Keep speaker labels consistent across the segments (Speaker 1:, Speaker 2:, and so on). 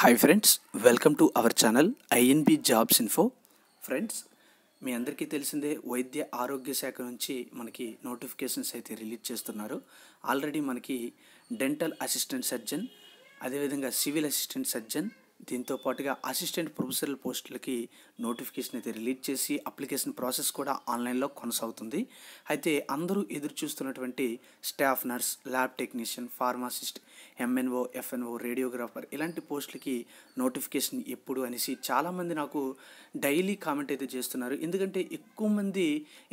Speaker 1: hi friends welcome to our channel INB jobs info friends మీ అందరికీ తెలిసిందే వైద్య ఆరోగ్య శాఖ నుంచి మనకి నోటిఫికేషన్స్ అయితే రిలీజ్ చేస్తున్నారు ఆల్రెడీ మనకి డెంటల్ అసిస్టెంట్ సర్జన్ అదేవిధంగా సివిల్ అసిస్టెంట్ సర్జన్ దీంతో పాటుగా అసిస్టెంట్ ప్రొఫెసరల్ పోస్టులకి నోటిఫికేషన్ అయితే రిలీజ్ చేసి అప్లికేషన్ ప్రాసెస్ కూడా ఆన్లైన్లో కొనసాగుతుంది అయితే అందరూ ఎదురు చూస్తున్నటువంటి staff nurse lab technician pharmacist MNO FNO radiographer ఇలాంటి పోస్టులకి నోటిఫికేషన్ ఎప్పుడు అనేసి చాలామంది నాకు డైలీ కామెంట్ అయితే చేస్తున్నారు ఎందుకంటే ఎక్కువ మంది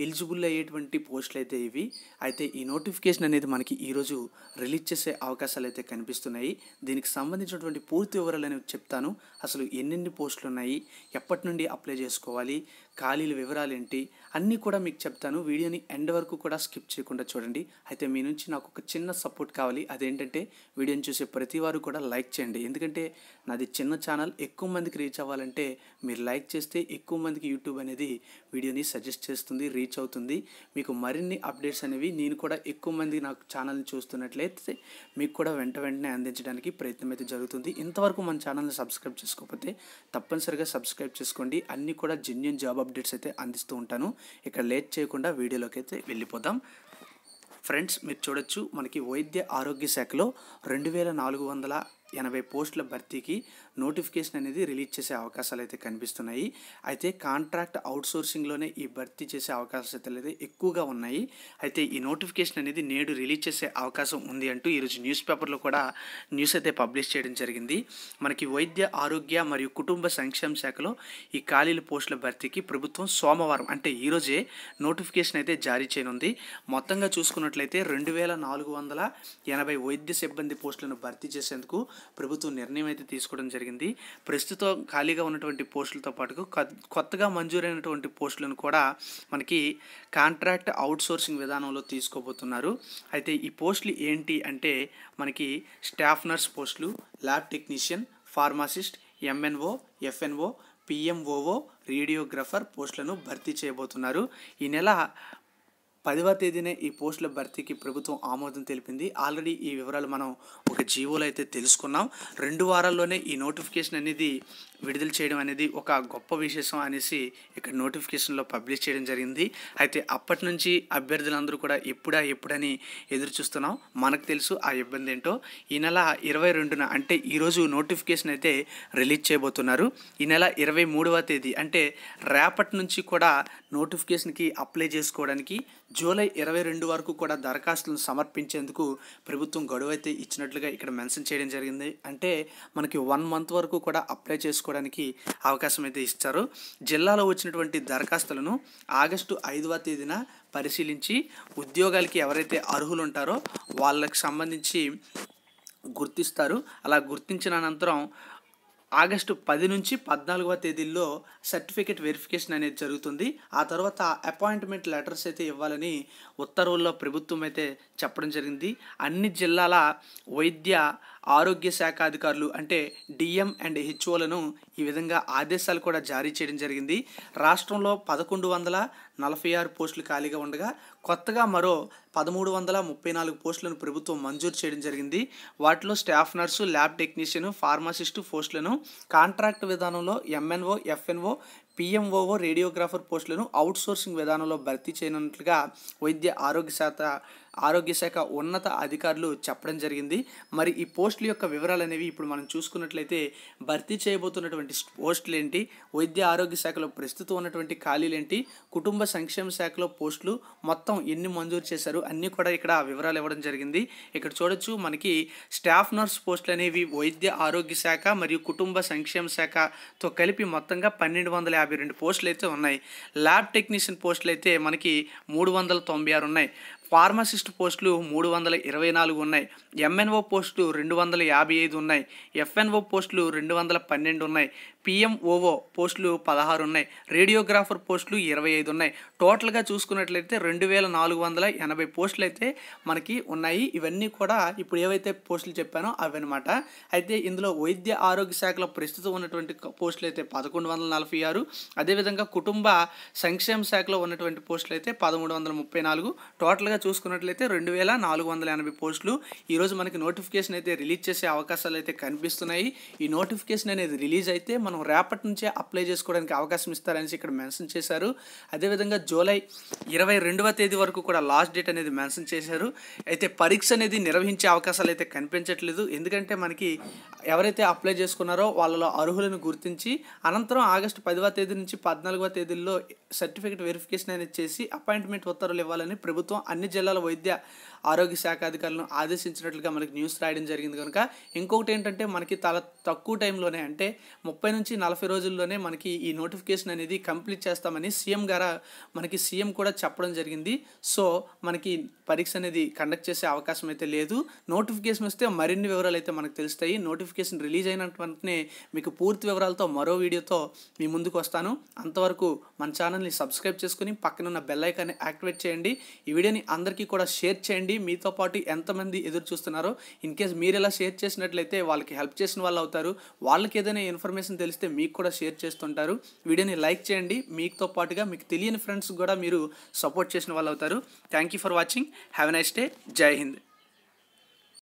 Speaker 1: ఎలిజిబుల్ అయ్యేటువంటి పోస్టులు అయితే ఇవి అయితే ఈ నోటిఫికేషన్ అనేది మనకి ఈరోజు రిలీజ్ చేసే అవకాశాలు అయితే కనిపిస్తున్నాయి దీనికి సంబంధించినటువంటి పూర్తి వివరాలు అనేవి చెప్తాను అసలు ఎన్నెన్ని పోస్టులు ఉన్నాయి ఎప్పటి నుండి అప్లై చేసుకోవాలి ఖాళీల వివరాలు ఏంటి అన్నీ కూడా మీకు చెప్తాను వీడియోని ఎండ్ వరకు కూడా స్కిప్ చేయకుండా చూడండి అయితే మీ నుంచి నాకు ఒక చిన్న సపోర్ట్ కావాలి అదేంటంటే వీడియోని చూసే ప్రతి వారు కూడా లైక్ చేయండి ఎందుకంటే నాది చిన్న ఛానల్ ఎక్కువ మందికి రీచ్ అవ్వాలంటే మీరు లైక్ చేస్తే ఎక్కువ మందికి యూట్యూబ్ అనేది వీడియోని సజెస్ట్ చేస్తుంది రీచ్ అవుతుంది మీకు మరిన్ని అప్డేట్స్ అనేవి నేను కూడా ఎక్కువ మంది నాకు ఛానల్ని చూస్తున్నట్లయితే మీకు కూడా వెంట వెంటనే అందించడానికి ప్రయత్నం అయితే జరుగుతుంది ఇంతవరకు మన ఛానల్ని సబ్స్క్రైబ్ చేసుకోకపోతే తప్పనిసరిగా సబ్స్క్రైబ్ చేసుకోండి అన్నీ కూడా జెన్యున్ జాబ్ అప్డేట్స్ అయితే అందిస్తూ ఉంటాను ఇక్కడ లేట్ చేయకుండా వీడియోలోకి అయితే వెళ్ళిపోదాం ఫ్రెండ్స్ మీరు చూడొచ్చు మనకి వైద్య ఆరోగ్య శాఖలో రెండు వేల నాలుగు వందల ఎనభై పోస్టుల భర్తీకి నోటిఫికేషన్ అనేది రిలీజ్ చేసే అవకాశాలు అయితే కనిపిస్తున్నాయి అయితే కాంట్రాక్ట్ అవుట్సోర్సింగ్లోనే ఈ భర్తీ చేసే అవకాశాలు అయితే ఎక్కువగా ఉన్నాయి అయితే ఈ నోటిఫికేషన్ అనేది నేడు రిలీజ్ చేసే అవకాశం ఉంది అంటూ ఈరోజు న్యూస్ పేపర్లో కూడా న్యూస్ అయితే పబ్లిష్ చేయడం జరిగింది మనకి వైద్య ఆరోగ్య మరియు కుటుంబ సంక్షేమ శాఖలో ఈ ఖాళీల పోస్టుల భర్తీకి ప్రభుత్వం సోమవారం అంటే ఈరోజే నోటిఫికేషన్ అయితే జారీ చేయనుంది మొత్తంగా చూసుకున్నట్లయితే రెండు వేల నాలుగు వందల ఎనభై వైద్య సిబ్బంది పోస్టులను భర్తీ చేసేందుకు ప్రభుత్వం నిర్ణయం అయితే తీసుకోవడం జరిగింది జరిగింది ప్రస్తుతం ఖాళీగా ఉన్నటువంటి పోస్టులతో పాటు కొత్తగా మంజూరైనటువంటి పోస్టులను కూడా మనకి కాంట్రాక్ట్ అవుట్సోర్సింగ్ విధానంలో తీసుకోబోతున్నారు అయితే ఈ పోస్టులు ఏంటి అంటే మనకి స్టాఫ్ నర్స్ పోస్టులు lab technician pharmacist MNO FNO PMOO radiographer పోస్టులను భర్తీ చేయబోతున్నారు ఈ నెల పదవ తేదీనే ఈ పోస్టుల భర్తీకి ప్రభుత్వం ఆమోదం తెలిపింది ఆల్రెడీ ఈ వివరాలు మనం ఒక జీవోలో అయితే తెలుసుకున్నాం రెండు వారాల్లోనే ఈ నోటిఫికేషన్ అనేది విడుదల చేయడం అనేది ఒక గొప్ప విశేషం అనేసి ఇక్కడ నోటిఫికేషన్లో పబ్లిష్ చేయడం జరిగింది అయితే అప్పటి నుంచి అభ్యర్థులందరూ కూడా ఎప్పుడా ఎప్పుడని ఎదురు చూస్తున్నాం మనకు తెలుసు ఆ ఇబ్బంది ఏంటో ఈ నెల ఇరవై రెండున అంటే ఈరోజు నోటిఫికేషన్ అయితే రిలీజ్ చేయబోతున్నారు ఈ నెల ఇరవై మూడవ తేదీ అంటే రేపటి నుంచి కూడా నోటిఫికేషన్కి అప్లై చేసుకోవడానికి జూలై ఇరవై రెండు వరకు కూడా దరఖాస్తులను సమర్పించేందుకు ప్రభుత్వం గడువు అయితే ఇచ్చినట్లుగా ఇక్కడ మెన్షన్ చేయడం జరిగింది అంటే మనకి వన్ మంత్ వరకు కూడా అప్లై చేసుకోవడానికి అవకాశం అయితే ఇస్తారు జిల్లాలో వచ్చినటువంటి దరఖాస్తులను ఆగస్టు ఐదవ తేదీన పరిశీలించి ఉద్యోగాలకి ఎవరైతే అర్హులు ఉంటారో వాళ్ళకి సంబంధించి గుర్తిస్తారు అలా గుర్తించిన అనంతరం ఆగస్టు పది నుంచి పద్నాలుగవ తేదీల్లో సర్టిఫికేట్ వెరిఫికేషన్ అనేది జరుగుతుంది ఆ తర్వాత అపాయింట్మెంట్ లెటర్స్ అయితే ఇవ్వాలని ఉత్తర్వుల్లో ప్రభుత్వం అయితే చెప్పడం జరిగింది అన్ని జిల్లాల వైద్య ఆరోగ్య శాఖ అధికారులు అంటే డిఎం అండ్ హెచ్ఓలను ఈ విధంగా ఆదేశాలు కూడా జారీ చేయడం జరిగింది రాష్ట్రంలో పదకొండు వందల నలభై ఆరు పోస్టులు ఖాళీగా ఉండగా కొత్తగా మరో పదమూడు వందల ముప్పై నాలుగు పోస్టులను ప్రభుత్వం మంజూరు చేయడం జరిగింది వాటిలో staff nurse lab technician pharmacist పోస్టులను కాంట్రాక్ట్ విధానంలో ఎంఎన్ఓ ఎఫ్ఎన్ఓ పిఎంఓఓ రేడియోగ్రాఫర్ పోస్టులను అవుట్సోర్సింగ్ విధానంలో భర్తీ చేయనున్నట్లుగా వైద్య ఆరోగ్య శాఖ ఆరోగ్య శాఖ ఉన్నత అధికారులు చెప్పడం జరిగింది మరి ఈ పోస్టుల యొక్క వివరాలు అనేవి ఇప్పుడు మనం చూసుకున్నట్లయితే భర్తీ చేయబోతున్నటువంటి పోస్టులు ఏంటి వైద్య ఆరోగ్య శాఖలో ప్రస్తుతం ఉన్నటువంటి ఖాళీలు ఏంటి కుటుంబ సంక్షేమ శాఖలో పోస్టులు మొత్తం ఎన్ని మంజూరు చేశారు అన్నీ కూడా ఇక్కడ వివరాలు ఇవ్వడం జరిగింది ఇక్కడ చూడొచ్చు మనకి స్టాఫ్ నర్స్ పోస్టులు అనేవి వైద్య ఆరోగ్య శాఖ మరియు కుటుంబ సంక్షేమ శాఖతో కలిపి మొత్తంగా పన్నెండు వందల యాభై రెండు పోస్టులు అయితే ఉన్నాయి ల్యాబ్ టెక్నీషియన్ పోస్టులు అయితే మనకి మూడు వందల తొంభై ఆరు ఉన్నాయి ఫార్మసిస్ట్ పోస్టులు మూడు వందల ఇరవై నాలుగు ఉన్నాయి ఎంఎన్ఓ పోస్టులు రెండు వందల యాభై ఐదు ఉన్నాయి ఎఫ్ఎన్ఓ పోస్టులు రెండు వందల పన్నెండు ఉన్నాయి పిఎంఓఓ పోస్టులు పదహారు ఉన్నాయి రేడియోగ్రాఫర్ పోస్టులు ఇరవై ఐదు ఉన్నాయి టోటల్గా చూసుకున్నట్లయితే రెండు వేల నాలుగు వందల ఎనభై పోస్టులు అయితే మనకి ఉన్నాయి ఇవన్నీ కూడా ఇప్పుడు ఏవైతే పోస్టులు చెప్పానో అవన్నమాట అయితే ఇందులో వైద్య ఆరోగ్య శాఖలో ప్రస్తుతం ఉన్నటువంటి పోస్టులు అయితే పదకొండు వందల నలభై ఆరు అదేవిధంగా కుటుంబ సంక్షేమ శాఖలో ఉన్నటువంటి పోస్టులు అయితే పదమూడు వందల ముప్పై నాలుగు టోటల్గా చూసుకున్నట్లయితే రెండు వేల నాలుగు వందల ఎనభై పోస్టులు ఈరోజు మనకి నోటిఫికేషన్ అయితే రిలీజ్ చేసే అవకాశాలు అయితే కనిపిస్తున్నాయి ఈ నోటిఫికేషన్ అనేది రిలీజ్ అయితే మనం రేపటి నుంచే అప్లై చేసుకోవడానికి అవకాశం ఇస్తారని ఇక్కడ మెన్షన్ చేశారు అదేవిధంగా జూలై ఇరవై రెండవ తేదీ వరకు కూడా లాస్ట్ డేట్ అనేది మెన్షన్ చేశారు అయితే పరీక్ష అనేది నిర్వహించే అవకాశాలు అయితే కనిపించట్లేదు ఎందుకంటే మనకి ఎవరైతే అప్లై చేసుకున్నారో వాళ్ళలో అర్హులను గుర్తించి అనంతరం ఆగస్టు పదివ తేదీ నుంచి పద్నాలుగవ తేదీల్లో సర్టిఫికేట్ వెరిఫికేషన్ అనేది చేసి అపాయింట్మెంట్ ఉత్తర్వులు ఇవ్వాలని ప్రభుత్వం అన్ని అన్ని జిల్లాల వైద్య ఆరోగ్య శాఖ అధికారులను ఆదేశించినట్లుగా మనకి న్యూస్ రాయడం జరిగింది కనుక ఇంకొకటి ఏంటంటే మనకి చాలా తక్కువ టైంలోనే అంటే ముప్పై నుంచి నలభై రోజుల్లోనే మనకి ఈ నోటిఫికేషన్ అనేది కంప్లీట్ చేస్తామని సీఎం గారు మనకి సీఎం కూడా చెప్పడం జరిగింది సో మనకి పరీక్ష అనేది కండక్ట్ చేసే అవకాశం అయితే లేదు నోటిఫికేషన్ వస్తే మరిన్ని వివరాలు అయితే మనకు తెలుస్తాయి నోటిఫికేషన్ రిలీజ్ అయిన వెంటనే మీకు పూర్తి వివరాలతో మరో వీడియోతో మీ ముందుకు వస్తాను అంతవరకు మన ఛానల్ని సబ్స్క్రైబ్ చేసుకుని పక్కనున్న బెల్ ఐకాన్ని యాక్టివేట్ చేయండి ఈ వీడియోని అందరికీ కూడా షేర్ చేయండి మీతో పాటు ఎంతమంది ఎదురు చూస్తున్నారో ఇన్ కేస్ మీరు ఎలా షేర్ చేసినట్లయితే వాళ్ళకి హెల్ప్ చేసిన వాళ్ళు అవుతారు వాళ్ళకి ఏదైనా ఇన్ఫర్మేషన్ తెలిస్తే మీకు కూడా షేర్ చేస్తుంటారు వీడియోని లైక్ చేయండి మీతో పాటుగా మీకు తెలియని ఫ్రెండ్స్ కూడా మీరు సపోర్ట్ చేసిన వాళ్ళు అవుతారు thank you for watching have nice day జై హింద్